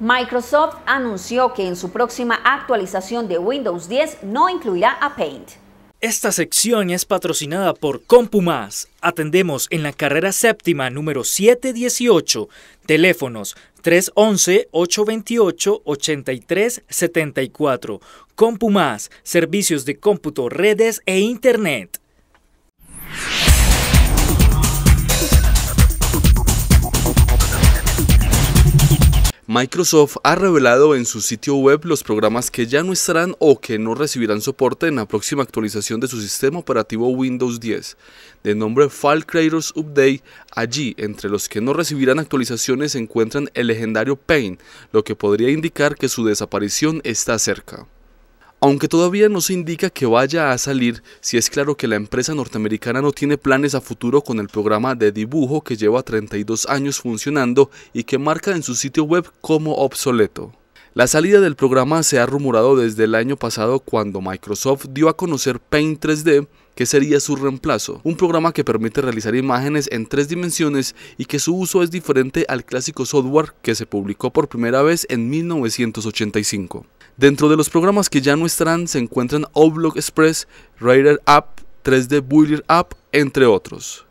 Microsoft anunció que en su próxima actualización de Windows 10 no incluirá a Paint. Esta sección es patrocinada por CompuMás. Atendemos en la carrera séptima número 718. Teléfonos 311-828-8374. CompuMás, servicios de cómputo, redes e internet. Microsoft ha revelado en su sitio web los programas que ya no estarán o que no recibirán soporte en la próxima actualización de su sistema operativo Windows 10, de nombre File Creators Update. Allí, entre los que no recibirán actualizaciones se encuentran el legendario Paint, lo que podría indicar que su desaparición está cerca. Aunque todavía no se indica que vaya a salir, sí es claro que la empresa norteamericana no tiene planes a futuro con el programa de dibujo que lleva 32 años funcionando y que marca en su sitio web como obsoleto. La salida del programa se ha rumorado desde el año pasado cuando Microsoft dio a conocer Paint 3D, que sería su reemplazo, un programa que permite realizar imágenes en tres dimensiones y que su uso es diferente al clásico software que se publicó por primera vez en 1985. Dentro de los programas que ya no estarán se encuentran Oblog Express, Rider App, 3D Builder App, entre otros.